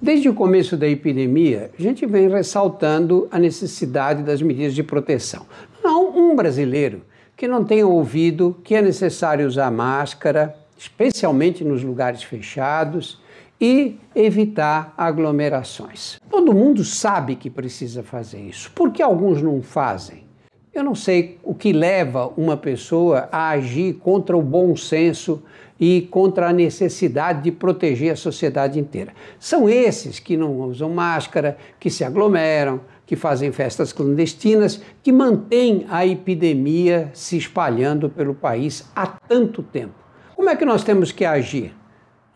Desde o começo da epidemia, a gente vem ressaltando a necessidade das medidas de proteção. Não um brasileiro que não tenha ouvido que é necessário usar máscara, especialmente nos lugares fechados, e evitar aglomerações. Todo mundo sabe que precisa fazer isso. Por que alguns não fazem? Eu não sei o que leva uma pessoa a agir contra o bom senso e contra a necessidade de proteger a sociedade inteira. São esses que não usam máscara, que se aglomeram, que fazem festas clandestinas, que mantêm a epidemia se espalhando pelo país há tanto tempo. Como é que nós temos que agir?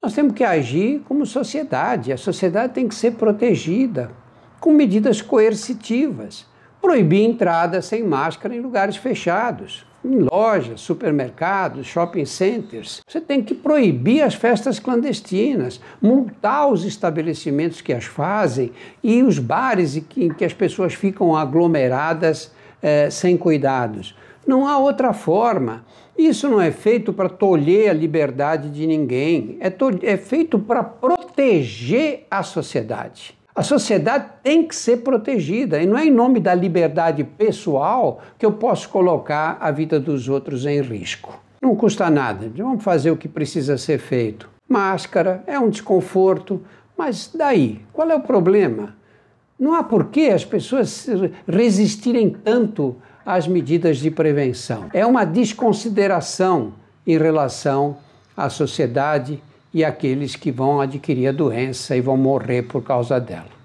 Nós temos que agir como sociedade. A sociedade tem que ser protegida com medidas coercitivas proibir entrada sem máscara em lugares fechados, em lojas, supermercados, shopping centers. Você tem que proibir as festas clandestinas, multar os estabelecimentos que as fazem e os bares em que as pessoas ficam aglomeradas eh, sem cuidados. Não há outra forma. Isso não é feito para tolher a liberdade de ninguém, é, é feito para proteger a sociedade. A sociedade tem que ser protegida e não é em nome da liberdade pessoal que eu posso colocar a vida dos outros em risco. Não custa nada, vamos fazer o que precisa ser feito. Máscara é um desconforto, mas daí, qual é o problema? Não há por que as pessoas resistirem tanto às medidas de prevenção. É uma desconsideração em relação à sociedade e aqueles que vão adquirir a doença e vão morrer por causa dela.